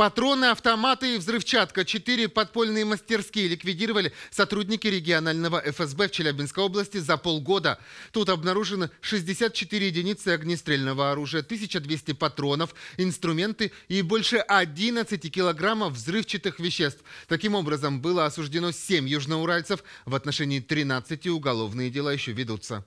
Патроны, автоматы и взрывчатка. Четыре подпольные мастерские ликвидировали сотрудники регионального ФСБ в Челябинской области за полгода. Тут обнаружено 64 единицы огнестрельного оружия, 1200 патронов, инструменты и больше 11 килограммов взрывчатых веществ. Таким образом, было осуждено 7 южноуральцев. В отношении 13 уголовные дела еще ведутся.